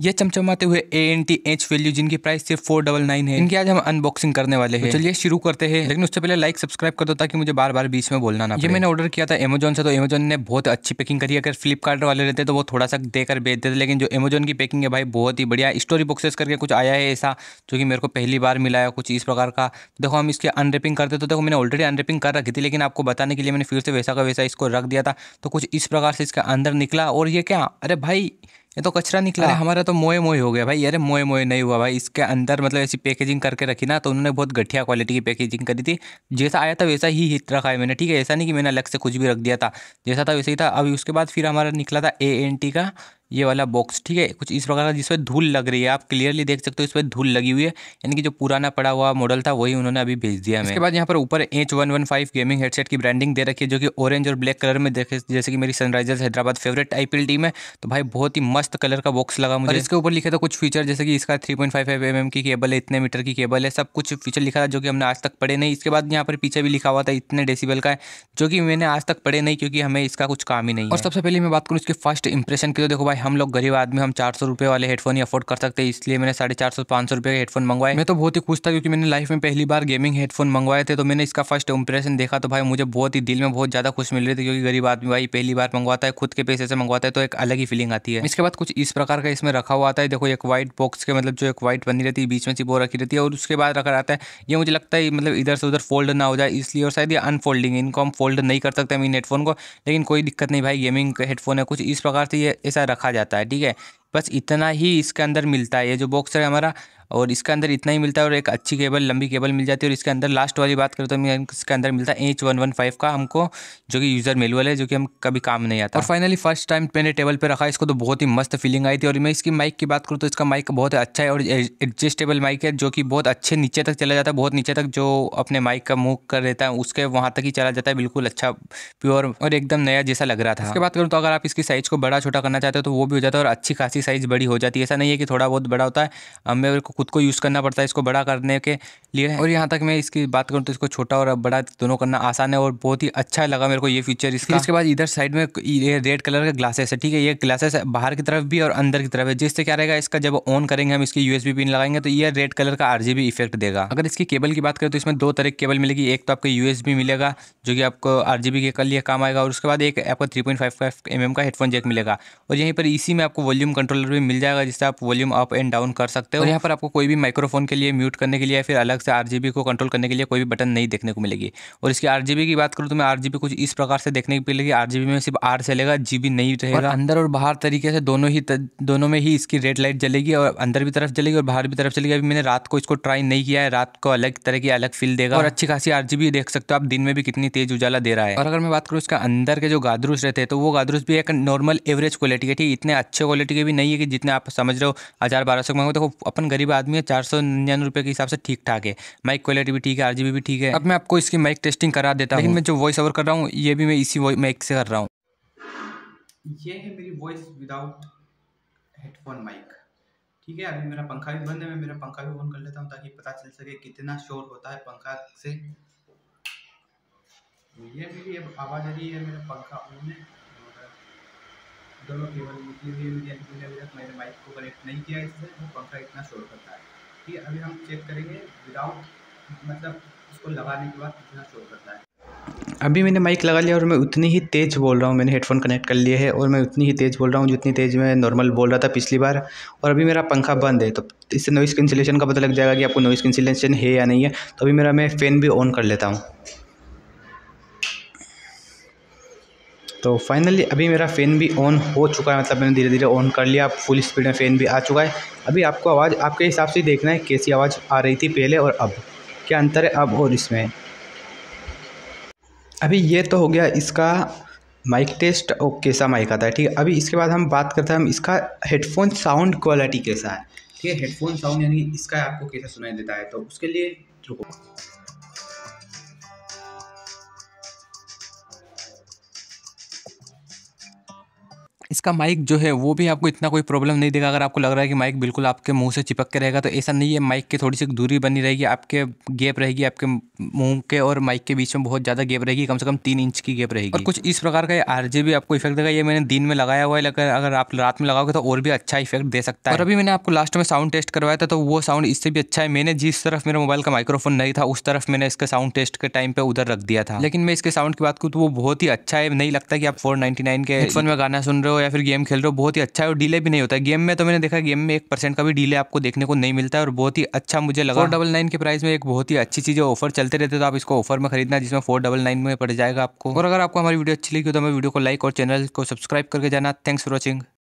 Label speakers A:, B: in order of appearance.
A: ये चमचमाते हुए A N T H value जिनकी प्राइस सिर्फ फोर डबल नाइन है इनकी आज हम अनबॉक्सिंग करने वाले हैं तो चलिए शुरू करते हैं लेकिन उससे पहले लाइक सब्सक्राइब कर दो ताकि मुझे बार बार बीच में बोलना ना ये मैंने ऑर्डर किया था अमेजोन से तो अमेजोन ने बहुत अच्छी पैकिंग करी अगर फ्लिपकार्ट वाले रहते तो वो थोड़ा सा देकर बेच देते लेकिन जो अमेजोन की पैकिंग है भाई बहुत ही बढ़िया स्टोरी बॉक्सेस करके कुछ आया है ऐसा जो कि मेरे को पहली बार मिला है कुछ इस प्रकार का देखो हम इसकी अनरेपिंग करते तो देखो मैंने ऑलरेडी अनरेपिंग कर रखी थी लेकिन आपको बताने के लिए मैंने फिर से वैसा का वैसा इसको रख दिया था तो कुछ इस प्रकार से इसका अंदर निकला और ये क्या अरे भाई ये तो कचरा निकला हाँ। अरे हमारा तो मोए मोए हो गया भाई अरे मोए मोए नहीं हुआ भाई इसके अंदर मतलब ऐसी पैकेजिंग करके रखी ना तो उन्होंने बहुत घटिया क्वालिटी की पैकेजिंग करी थी जैसा आया था वैसा ही हिट रखा है मैंने ठीक है ऐसा नहीं कि मैंने अलग से कुछ भी रख दिया था जैसा था वैसे ही था अभी उसके बाद फिर हमारा निकला था ए एन टी का ये वाला बॉक्स ठीक है कुछ इस प्रकार का जिसमें धूल लग रही है आप क्लियरली देख सकते हो इसमें धूल लगी हुई है यानी कि जो पुराना पड़ा हुआ मॉडल था वही उन्होंने अभी भेज दिया है इसके बाद यहाँ पर ऊपर H one one five gaming headset की ब्रांडिंग दे रखी है जो कि ऑरेंज और ब्लैक कलर में देखे जैसे कि मेरी Sunrisers Hyderabad favourite I team है तो भाई बहुत ही मस्त कलर का बॉक्स लगा मुझे इसके ऊपर लिखा था तो कुछ फीचर जैसे कि इसका थ्री पॉइंट फाइव एम की केबल है इतने मीटर की केबल है सब कुछ फीचर लिखा था जो कि हमने आज तक पढ़े नहीं इसके बाद यहाँ पर पीछे भी लिखा हुआ था इतने डेसीबल का है जो कि मैंने आज तक पढ़े नहीं क्योंकि हमें इसका कुछ काम ही नहीं और सबसे पहले मैं बात करूँ इसके फर्स्ट इंप्रेशन की तो देखो हम लोग गरीब आदमी हम चार सौ रुपए वाले हेडफोन ही अफोर्ड कर सकते हैं इसलिए मैंने साढ़े चार सौ पांच सौ रुपए के हेडफोन मंगवाए मैं तो बहुत ही खुश था क्योंकि मैंने लाइफ में पहली बार गेमिंग हेडफोन मंगवाए थे तो मैंने इसका फर्स्ट इंप्रेशन देखा तो भाई मुझे बहुत ही दिल में बहुत ज़्यादा खुश मिल रही थी क्योंकि गरीब आदमी भाई पहली बार मंगवाता है खुद के पैसे से मंगवाता है तो एक अलग ही फीलिंग आती है इसके बाद कुछ इस प्रकार का इसमें रखा हुआ आता है देखो एक व्हाइट बॉक्स के मतलब जो एक व्हाइट बनी रहती है बीच में बो रखी रहती है और उसके बाद रखा जाता है ये मुझे लगता है मतलब इधर से उधर फोल्ड ना हो जाए इसलिए और शायद ये अनफोल्डिंग है इनको हम फोल्ड नहीं कर सकते हम इन हेडफोन को लेकिन कोई दिक्कत नहीं भाई गेमिंग हेडफोन है कुछ इस प्रकार से ये ऐसा रखा रखा जाता है ठीक है बस इतना ही इसके अंदर मिलता है ये जो बॉक्स है हमारा और इसके अंदर इतना ही मिलता है और एक अच्छी केबल लंबी केबल मिल जाती है और इसके अंदर लास्ट वाली बात करें तो हमें इसके अंदर मिलता है एच वन वन फाइव का हमको जो कि यूज़र मेलुअल है जो कि हम कभी काम नहीं आता और फाइनली फर्स्ट टाइम मैंने टेबल पर रखा इसको तो बहुत ही मस्त फीलिंग आई थी और मैं इसकी माइक की बात करूँ तो इसका माइक बहुत अच्छा है और एडजस्टेबल माइक है जो कि बहुत अच्छे नीचे तक चला जाता है बहुत नीचे तक जो अपने माइक का मूव कर देता है उसके वहाँ तक ही चला जाता है बिल्कुल अच्छा प्योर और एकदम नया जैसा लग रहा था उसके बात करूँ तो अगर आप इसकी साइज़ को बड़ा छोटा करना चाहते हो तो वो भी हो जाता है और अच्छी खासी साइज़ बड़ी हो जाती है ऐसा नहीं है कि थोड़ा बहुत बड़ा होता है हमें को खुद को यूज़ करना पड़ता है इसको बड़ा करने के लिए और यहाँ तक मैं इसकी बात करूँ तो इसको छोटा और बड़ा दोनों करना आसान है और बहुत ही अच्छा लगा मेरे को ये फीचर इसका इसके बाद इधर साइड में ये रेड कलर का ग्लासेस है ठीक है ये ग्लासेस बाहर की तरफ भी और अंदर की तरफ है जिससे क्या रहेगा इसका जब ऑन करेंगे हम इसकी यू पिन लगाएंगे तो ये रेड कलर का आर इफेक्ट देगा अगर इसकी केबल की बात करें तो इसमें दो तरह की केबल मिलेगी एक तो आपको यू मिलेगा जो कि आपको आर के लिए काम आएगा और उसके बाद एक आपको थ्री पॉइंट का हेडफोन जैक मिलेगा और यहीं पर इसी में आपको वॉल्यूम कंट्रोलर भी मिल जाएगा जिससे आप वॉल्यूम अप एंड डाउन कर सकते हो और तो यहाँ पर आपको कोई भी माइक्रोफोन के लिए म्यूट करने के लिए फिर अलग से आर को कंट्रोल करने के लिए कोई भी बटन नहीं देखने को मिलेगी और इसकी आर की बात करूँ तो मैं आर कुछ इस प्रकार से देखने को मिलेगी आर में सिर्फ आर चलेगा जी नहीं रहेगा अंदर और बाहर तरीके से दोनों ही दोनों में ही इसकी रेड लाइट जलेगी और अंदर भी तरफ चलेगी और बाहर भी तरफ चलेगी अभी मैंने रात को इसको ट्राई नहीं किया है रात को अलग तरह की अलग फील देगा और अच्छी खासी आर देख सकते हो आप दिन में भी कितनी तेज उजाला दे रहा है और अगर मैं बात करूँ इसका अंदर के जो गादरूस रहते हैं तो वो गादरूस भी एक नॉर्मल एवरेज क्वालिटी के ठीक इतने अच्छे क्वालिटी के भी नहीं है कि जितने आप समझ रहे हो हज़ार बारह सौ मांगो देखो अपन गरीब आदमी है चार सौ निन्यानवे रुपये के हिसाब से ठीक ठाक है माइक क्वालिटी भी ठीक है आर भी ठीक है अब मैं आपको इसकी माइक टेस्टिंग करा देता हूँ लेकिन मैं जो वॉइस ओवर कर रहा हूँ ये भी मैं इसी माइक से कर रहा हूँ
B: ये है मेरी वॉइस विदाउट हेडफोन माइक ठीक है अभी मेरा पंखा भी बंद है मैं मेरा पंखा भी ऑन कर लेता हूँ ताकि पता चल सके कितना शोर होता है पंखा से ये मेरी आवाज़ आ रही है मेरा पंखा ऑन है दोनों केबल इसलिए मीडियम के अभी तक मैंने माइक को कनेक्ट नहीं किया इससे वो पंखा इतना शोर करता है कि अभी हम चेक करेंगे विदाउट मतलब उसको लगाने के बाद कितना शोर करता है अभी मैंने माइक लगा लिया और मैं उतनी ही तेज़ बोल रहा हूँ मैंने हेडफोन कनेक्ट कर लिए है और मैं उतनी ही तेज़ बोल रहा हूँ जितनी तेज़ मैं नॉर्मल बोल रहा था पिछली बार और अभी मेरा पंखा बंद है तो इससे नॉइस कैंसिलेशन का पता लग जाएगा कि आपको नॉइस कैंसिलेशन है या नहीं है तो अभी मेरा मैं फ़ैन भी ऑन कर लेता हूँ तो फाइनली अभी मेरा फ़ैन भी ऑन हो चुका है मतलब मैंने धीरे धीरे ऑन कर लिया फुल स्पीड में फ़ैन भी आ चुका है अभी आपको आवाज़ आपके हिसाब से देखना है कैसी आवाज़ आ रही थी पहले और अब क्या अंतर है अब और इसमें अभी ये तो हो गया इसका माइक टेस्ट और कैसा माइक आता है ठीक है अभी इसके बाद हम बात करते हैं हम इसका हेडफोन साउंड क्वालिटी कैसा है ठीक है हेडफोन साउंड यानी इसका आपको कैसा सुनाई देता है तो उसके लिए रुको
A: इसका माइक जो है वो भी आपको इतना कोई प्रॉब्लम नहीं देगा अगर आपको लग रहा है कि माइक बिल्कुल आपके मुंह से चिपक के रहेगा तो ऐसा नहीं है माइक की थोड़ी सी दूरी बनी रहेगी आपके गैप रहेगी आपके मुंह के और माइक के बीच में बहुत ज़्यादा गैप रहेगी कम से कम तीन इंच की गैप रहेगी और कुछ इस प्रकार का आर जी आपको इफेक्ट देगा ये मैंने दिन में लगाया हुआ है लेकिन अगर आप रात में लगाओगे तो और भी अच्छा इफेक्ट दे सकता है और अभी मैंने आपको लास्ट में साउंड टेस्ट करवाया था तो वो साउंड इससे भी अच्छा है मैंने जिस तरफ मेरे मोबाइल का माइक्रोफोन नहीं था उस तरफ मैंने इसके साउंड टेस्ट के टाइम पर उधर रख दिया था लेकिन मैं इसके साउंड की बात करूँ तो वो बहुत ही अच्छा है नहीं लगता कि आप फोर के फोन में गाना सुन रहे हो हो या फिर गेम खेल रहे हो बहुत ही अच्छा है और डिले भी नहीं होता है गेम में तो मैंने देखा गेम में एक परसेंट का भी डिले आपको देखने को नहीं मिलता है और बहुत ही अच्छा मुझे लगा फोर डबल नाइन के प्राइस में एक बहुत ही अच्छी चीज़ है ऑफर चलते रहते तो आप इसको ऑफर में खरीदना जिसमें फोर डबल नाइन में पड़ जाएगा आपको और अगर आपको हमारी वीडियो अच्छी लगी तो हमें वीडियो को लाइक और चैनल को सब्सक्राइब करके जाना थैंक्स फॉर वॉचिंग